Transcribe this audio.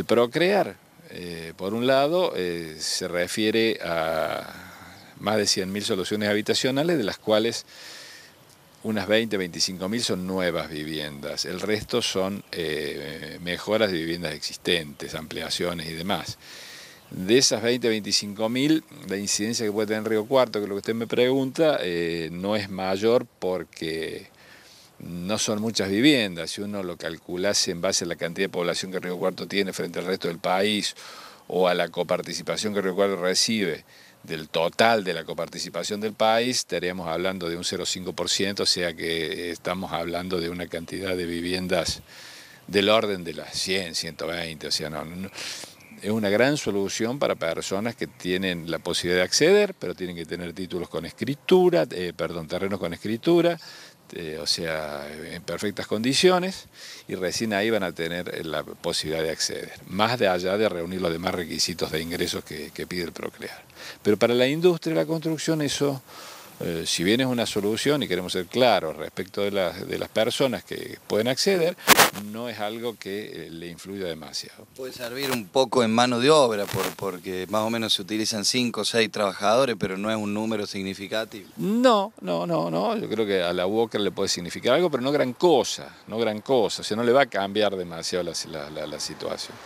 El procrear, eh, por un lado, eh, se refiere a más de 100.000 soluciones habitacionales, de las cuales unas 20, 25.000 son nuevas viviendas, el resto son eh, mejoras de viviendas existentes, ampliaciones y demás. De esas 20, 25.000, la incidencia que puede tener Río Cuarto, que es lo que usted me pregunta, no es mayor porque no son muchas viviendas. Si uno lo calculase en base a la cantidad de población que Río Cuarto tiene frente al resto del país o a la coparticipación que Río Cuarto recibe del total de la coparticipación del país, estaríamos hablando de un 0,5%, o sea que estamos hablando de una cantidad de viviendas del orden de las 100, 120, o sea, no, es una gran solución para personas que tienen la posibilidad de acceder, pero tienen que tener títulos con escritura, eh, perdón, terrenos con escritura, este, o sea, en perfectas condiciones, y recién ahí van a tener la posibilidad de acceder, más de allá de reunir los demás requisitos de ingresos que, que pide el Procrear. Pero para la industria de la construcción eso eh, si bien es una solución y queremos ser claros respecto de las, de las personas que pueden acceder, no es algo que eh, le influya demasiado. Puede servir un poco en mano de obra, porque más o menos se utilizan 5 o 6 trabajadores, pero no es un número significativo. No, no, no, no. Yo creo que a la Walker le puede significar algo, pero no gran cosa, no gran cosa. O sea, no le va a cambiar demasiado la situación.